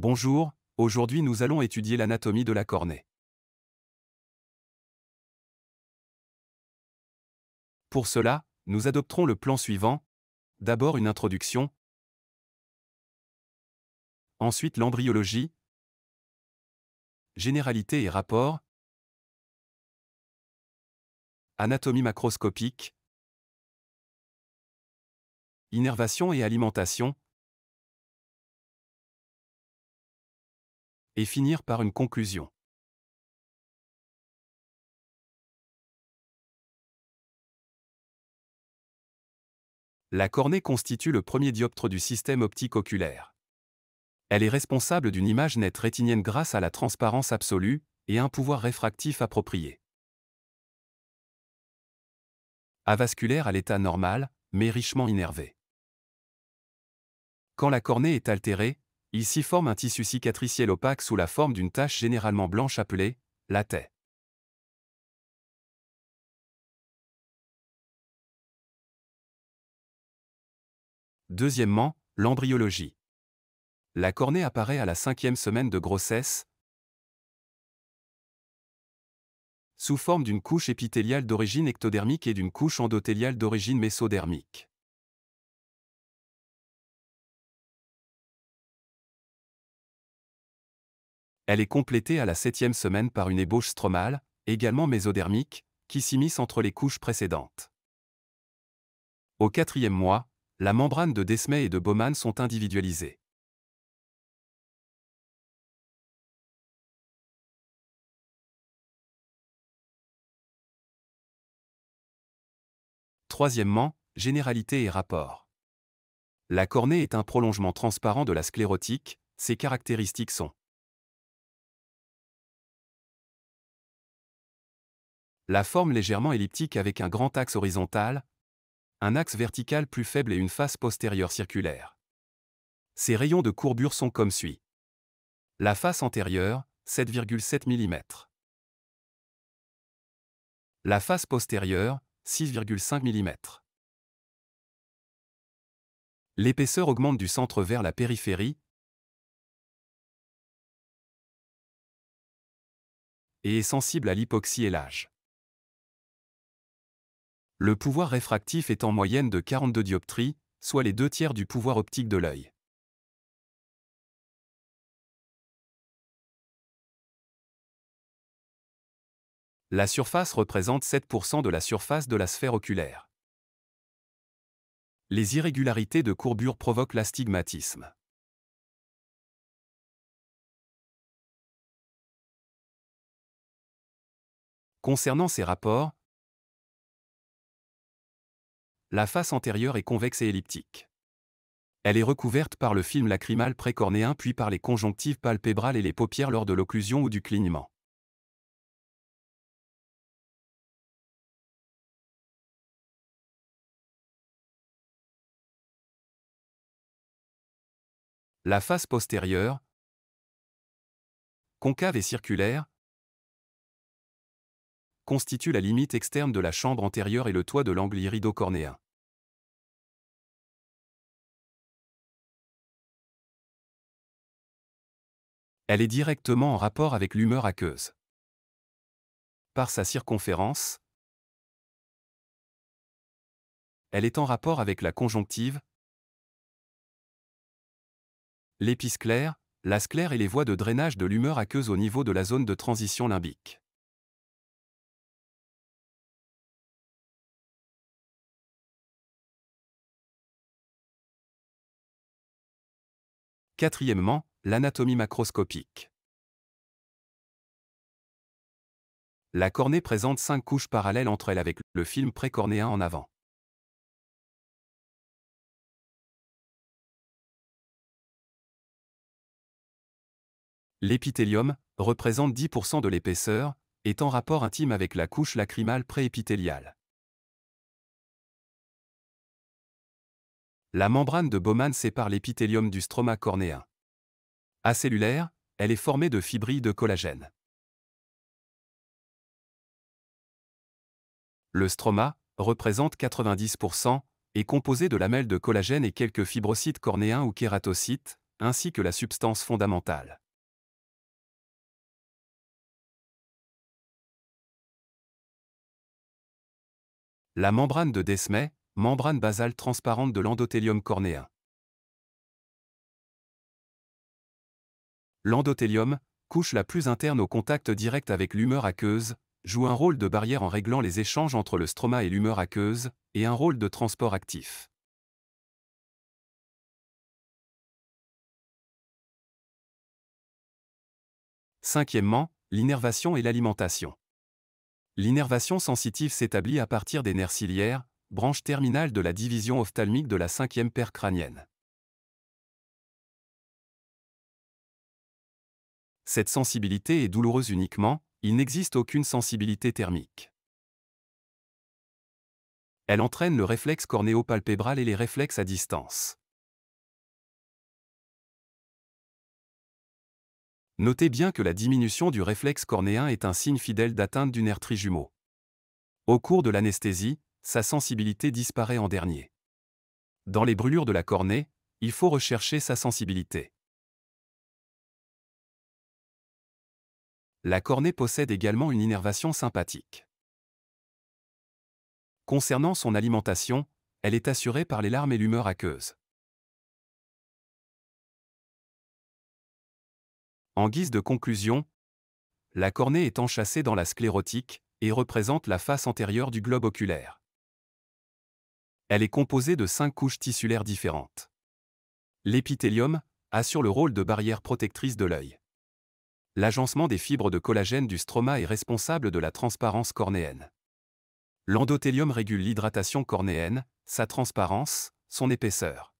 Bonjour, aujourd'hui nous allons étudier l'anatomie de la cornée. Pour cela, nous adopterons le plan suivant. D'abord une introduction, ensuite l'embryologie, généralité et rapport, anatomie macroscopique, innervation et alimentation, et finir par une conclusion. La cornée constitue le premier dioptre du système optique oculaire. Elle est responsable d'une image nette rétinienne grâce à la transparence absolue et un pouvoir réfractif approprié. Avasculaire à l'état normal, mais richement innervé. Quand la cornée est altérée, il s'y forme un tissu cicatriciel opaque sous la forme d'une tache généralement blanche appelée la taie ». Deuxièmement, l'embryologie. La cornée apparaît à la cinquième semaine de grossesse, sous forme d'une couche épithéliale d'origine ectodermique et d'une couche endothéliale d'origine mésodermique. Elle est complétée à la septième semaine par une ébauche stromale, également mésodermique, qui s'immisce entre les couches précédentes. Au quatrième mois, la membrane de Desmet et de Bowman sont individualisées. Troisièmement, généralité et rapport. La cornée est un prolongement transparent de la sclérotique, ses caractéristiques sont La forme légèrement elliptique avec un grand axe horizontal, un axe vertical plus faible et une face postérieure circulaire. Ces rayons de courbure sont comme suit. La face antérieure, 7,7 mm. La face postérieure, 6,5 mm. L'épaisseur augmente du centre vers la périphérie et est sensible à l'hypoxie et l'âge. Le pouvoir réfractif est en moyenne de 42 dioptries, soit les deux tiers du pouvoir optique de l'œil. La surface représente 7% de la surface de la sphère oculaire. Les irrégularités de courbure provoquent l'astigmatisme. Concernant ces rapports, la face antérieure est convexe et elliptique. Elle est recouverte par le film lacrymal précornéen puis par les conjonctives palpébrales et les paupières lors de l'occlusion ou du clignement. La face postérieure, concave et circulaire, constitue la limite externe de la chambre antérieure et le toit de l'angle cornéen Elle est directement en rapport avec l'humeur aqueuse. Par sa circonférence, elle est en rapport avec la conjonctive, l'épisclère, la sclère et les voies de drainage de l'humeur aqueuse au niveau de la zone de transition limbique. Quatrièmement, l'anatomie macroscopique. La cornée présente cinq couches parallèles entre elles avec le film précornéen en avant. L'épithélium représente 10% de l'épaisseur, est en rapport intime avec la couche lacrymale préépithéliale. La membrane de Bowman sépare l'épithélium du stroma cornéen. Acellulaire, elle est formée de fibrilles de collagène. Le stroma représente 90% est composé de lamelles de collagène et quelques fibrocytes cornéens ou kératocytes, ainsi que la substance fondamentale. La membrane de Desmet membrane basale transparente de l'endothélium cornéen. L'endothélium, couche la plus interne au contact direct avec l'humeur aqueuse, joue un rôle de barrière en réglant les échanges entre le stroma et l'humeur aqueuse, et un rôle de transport actif. Cinquièmement, l'innervation et l'alimentation. L'innervation sensitive s'établit à partir des nerfs ciliaires, branche terminale de la division ophtalmique de la cinquième paire crânienne. cette sensibilité est douloureuse uniquement, il n'existe aucune sensibilité thermique. Elle entraîne le réflexe cornéopalpébral et les réflexes à distance. Notez bien que la diminution du réflexe cornéen est un signe fidèle d'atteinte du nerf trijumeau. Au cours de l'anesthésie, sa sensibilité disparaît en dernier. Dans les brûlures de la cornée, il faut rechercher sa sensibilité. La cornée possède également une innervation sympathique. Concernant son alimentation, elle est assurée par les larmes et l'humeur aqueuse. En guise de conclusion, la cornée est enchâssée dans la sclérotique et représente la face antérieure du globe oculaire. Elle est composée de cinq couches tissulaires différentes. L'épithélium assure le rôle de barrière protectrice de l'œil. L'agencement des fibres de collagène du stroma est responsable de la transparence cornéenne. L'endothélium régule l'hydratation cornéenne, sa transparence, son épaisseur.